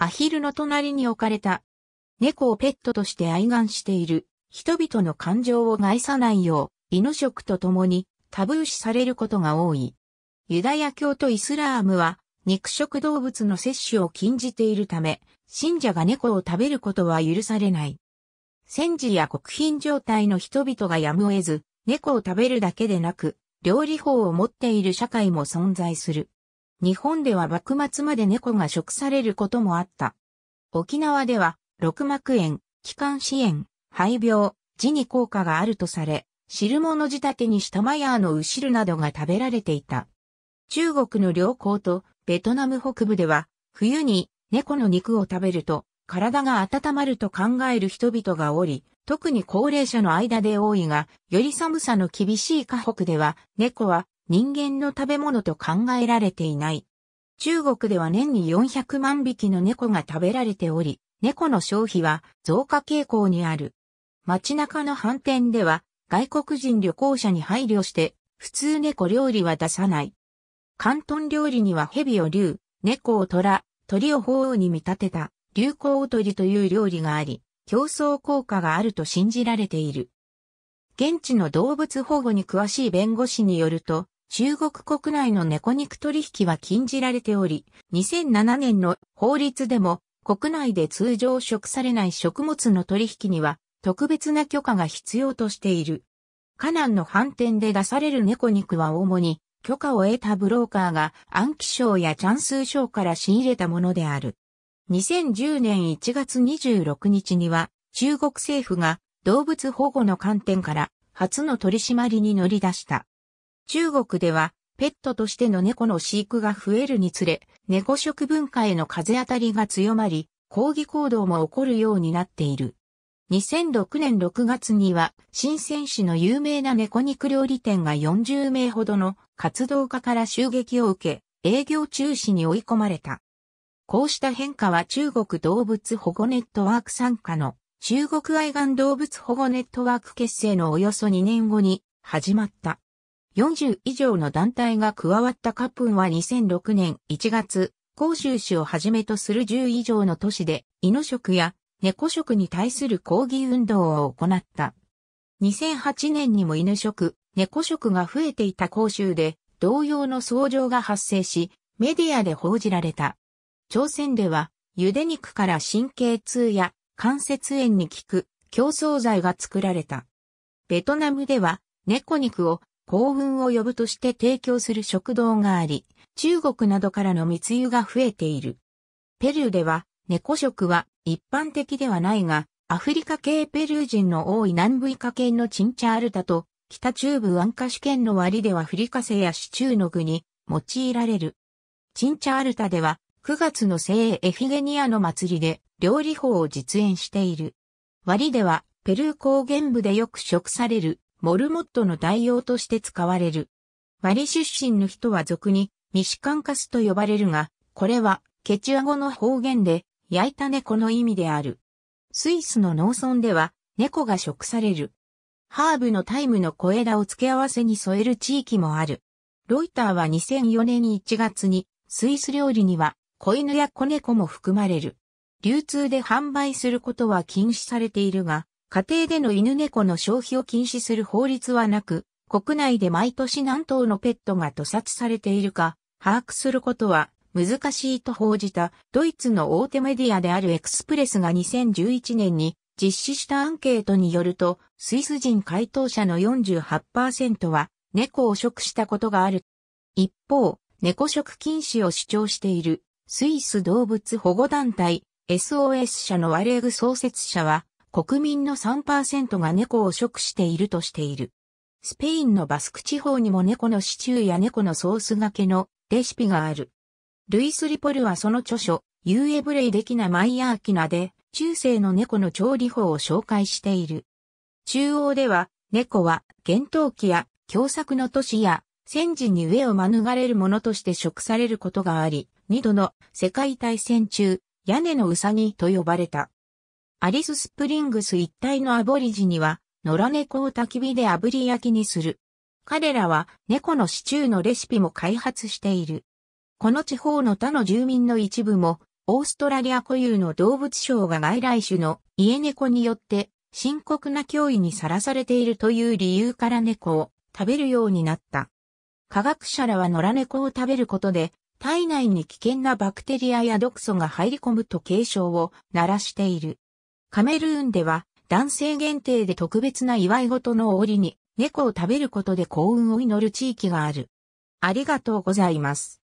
アヒルの隣に置かれた。猫をペットとして愛玩している人々の感情を害さないよう、犬食と共にタブー視されることが多い。ユダヤ教とイスラームは肉食動物の摂取を禁じているため、信者が猫を食べることは許されない。戦時や国賓状態の人々がやむを得ず、猫を食べるだけでなく、料理法を持っている社会も存在する。日本では幕末まで猫が食されることもあった。沖縄では、六膜炎、気管支炎、肺病、地に効果があるとされ、汁物仕立てにしたマヤーの後ろなどが食べられていた。中国の良好とベトナム北部では、冬に猫の肉を食べると体が温まると考える人々がおり、特に高齢者の間で多いが、より寒さの厳しい河北では、猫は人間の食べ物と考えられていない。中国では年に400万匹の猫が食べられており、猫の消費は増加傾向にある。街中の飯店では外国人旅行者に配慮して普通猫料理は出さない。広東料理には蛇を竜、猫を虎、鳥を鳳凰に見立てた流行おとりという料理があり、競争効果があると信じられている。現地の動物保護に詳しい弁護士によると、中国国内の猫肉取引は禁じられており、2007年の法律でも国内で通常食されない食物の取引には特別な許可が必要としている。カナンの反転で出される猫肉は主に許可を得たブローカーが暗記賞やチャンス賞から仕入れたものである。2010年1月26日には中国政府が動物保護の観点から初の取り締まりに乗り出した。中国では、ペットとしての猫の飼育が増えるにつれ、猫食文化への風当たりが強まり、抗議行動も起こるようになっている。2006年6月には、新鮮ン市の有名な猫肉料理店が40名ほどの活動家から襲撃を受け、営業中止に追い込まれた。こうした変化は中国動物保護ネットワーク参加の中国愛玩動物保護ネットワーク結成のおよそ2年後に始まった。40以上の団体が加わったカップンは2006年1月、広州市をはじめとする10以上の都市で、犬食や猫食に対する抗議運動を行った。2008年にも犬食、猫食が増えていた広州で、同様の相動が発生し、メディアで報じられた。朝鮮では、茹で肉から神経痛や関節炎に効く競争剤が作られた。ベトナムでは、猫肉を幸運を呼ぶとして提供する食堂があり、中国などからの密輸が増えている。ペルーでは、猫食は一般的ではないが、アフリカ系ペルー人の多い南部イカ系のチンチャールタと、北中部アンカシ県の割ではフリカセやシチューの具に用いられる。チンチャールタでは、9月の聖エフィゲニアの祭りで料理法を実演している。割では、ペルー高原部でよく食されるモルモットの代用として使われる。バリ出身の人は俗にミシカンカスと呼ばれるが、これはケチュア語の方言で焼いた猫の意味である。スイスの農村では猫が食される。ハーブのタイムの小枝を付け合わせに添える地域もある。ロイターは2004年1月にスイス料理には子犬や子猫も含まれる。流通で販売することは禁止されているが、家庭での犬猫の消費を禁止する法律はなく、国内で毎年何頭のペットが屠殺されているか、把握することは難しいと報じたドイツの大手メディアであるエクスプレスが2011年に実施したアンケートによると、スイス人回答者の48%は猫を食したことがある。一方、猫食禁止を主張しているスイス動物保護団体 SOS 社のワレーグ創設者は国民の3%が猫を食しているとしている。スペインのバスク地方にも猫のシチューや猫のソースがけのレシピがある。ルイス・リポルはその著書、ユーエブレイデキナ・マイヤーキナで、中世の猫の調理法を紹介している。中央では、猫は、厳冬期や、凶作の都市や、戦時に飢えを免れるものとして食されることがあり、二度の世界大戦中、屋根のうさぎと呼ばれた。アリススプリングス一帯のアボリジには、野良猫を焚き火で炙り焼きにする。彼らは猫のシチューのレシピも開発している。この地方の他の住民の一部も、オーストラリア固有の動物省が外来種の家猫によって深刻な脅威にさらされているという理由から猫を食べるようになった。科学者らは野良猫を食べることで体内に危険なバクテリアや毒素が入り込むと警鐘を鳴らしている。カメルーンでは男性限定で特別な祝い事の折に猫を食べることで幸運を祈る地域がある。ありがとうございます。